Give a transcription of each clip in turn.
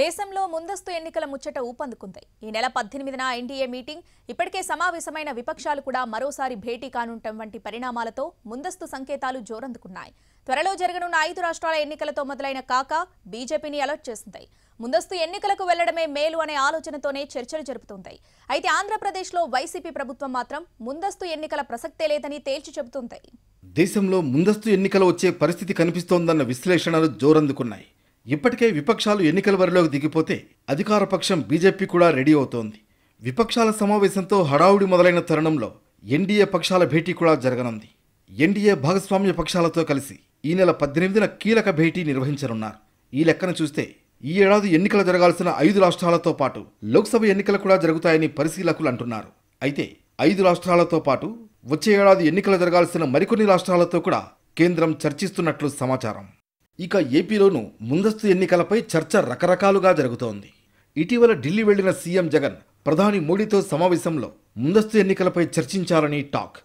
దేశంలో ముందస్తు ఎన్నికల ముచ్చట ఊపందుకుంది ఈ నెల పద్దెనిమిదిన ఎన్డీఏ మీటింగ్ ఇప్పటికే సమావేశమైన విపక్షాలు కూడా మరోసారి భేటీ కానుండటం వంటి పరిణామాలతో ముందస్తు సంకేతాలు జోరందుకున్నాయి త్వరలో జరగనున్న ఐదు రాష్ట్రాల ఎన్నికలతో మొదలైన కాక బీజేపీని అలర్ట్ చేసింది ముందస్తు ఎన్నికలకు వెళ్లడమే మేలు అనే ఆలోచనతోనే చర్చలు జరుపుతుంది అయితే ఆంధ్రప్రదేశ్లో వైసీపీ ప్రభుత్వం మాత్రం ముందస్తు ఎన్నికల ప్రసక్తే లేదని తేల్చి చెబుతుంది దేశంలో ముందస్తు ఎన్నికలు వచ్చే పరిస్థితి కనిపిస్తోందన్న విశ్లేషణలు జోరందుకున్నాయి ఇప్పటికే విపక్షాలు ఎన్నికల వరిలోకి దిగిపోతే అధికారపక్షం బీజేపీ కూడా రెడీ అవుతోంది విపక్షాల సమావేశంతో హడావుడి మొదలైన తరుణంలో ఎన్డీఏ పక్షాల భేటీ కూడా జరగనుంది ఎన్డీఏ భాగస్వామ్య పక్షాలతో కలిసి ఈ నెల పద్దెనిమిదిన కీలక భేటీ నిర్వహించనున్నారు ఈ లెక్కన చూస్తే ఈ ఏడాది ఎన్నికలు జరగాల్సిన ఐదు రాష్ట్రాలతో పాటు లోక్సభ ఎన్నికలు కూడా జరుగుతాయని పరిశీలకులు అంటున్నారు అయితే ఐదు రాష్ట్రాలతో పాటు వచ్చే ఏడాది ఎన్నికలు జరగాల్సిన మరికొన్ని రాష్ట్రాలతో కూడా కేంద్రం చర్చిస్తున్నట్లు సమాచారం ఇక ఏపీలోనూ ముందస్తు ఎన్నికలపై చర్చ రకరకాలుగా జరుగుతోంది ఇటీవల ఢిల్లీ వెళ్లిన సీఎం జగన్ ప్రధాని మోడీతో సమావేశంలో ముందస్తు ఎన్నికలపై చర్చించాలని టాక్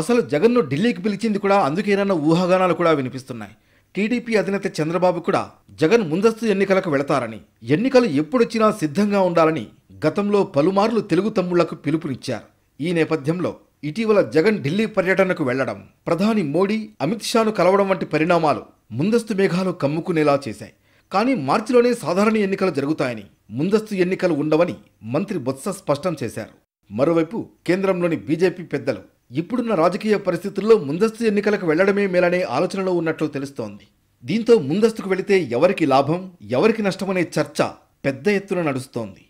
అసలు జగన్ను ఢిల్లీకి పిలిచింది కూడా అందుకేనన్న ఊహాగానాలు కూడా వినిపిస్తున్నాయి టీడీపీ అధినేత చంద్రబాబు కూడా జగన్ ముందస్తు ఎన్నికలకు వెళతారని ఎన్నికలు ఎప్పుడొచ్చినా సిద్ధంగా ఉండాలని గతంలో పలుమార్లు తెలుగు తమ్ముళ్లకు పిలుపునిచ్చారు ఈ నేపథ్యంలో ఇటీవల జగన్ ఢిల్లీ పర్యటనకు వెళ్లడం ప్రధాని మోడీ అమిత్ షాను కలవడం వంటి పరిణామాలు ముందస్తు మేఘాలు కమ్ముకునేలా చేశాయి కానీ మార్చిలోనే సాధారణ ఎన్నికలు జరుగుతాయని ముందస్తు ఎన్నికలు ఉండవని మంత్రి బొత్స స్పష్టం చేశారు మరోవైపు కేంద్రంలోని బీజేపీ పెద్దలు ఇప్పుడున్న రాజకీయ పరిస్థితుల్లో ముందస్తు ఎన్నికలకు వెళ్లడమే మేలనే ఆలోచనలో ఉన్నట్లు తెలుస్తోంది దీంతో ముందస్తుకు వెళితే ఎవరికి లాభం ఎవరికి నష్టమనే చర్చ పెద్ద ఎత్తున నడుస్తోంది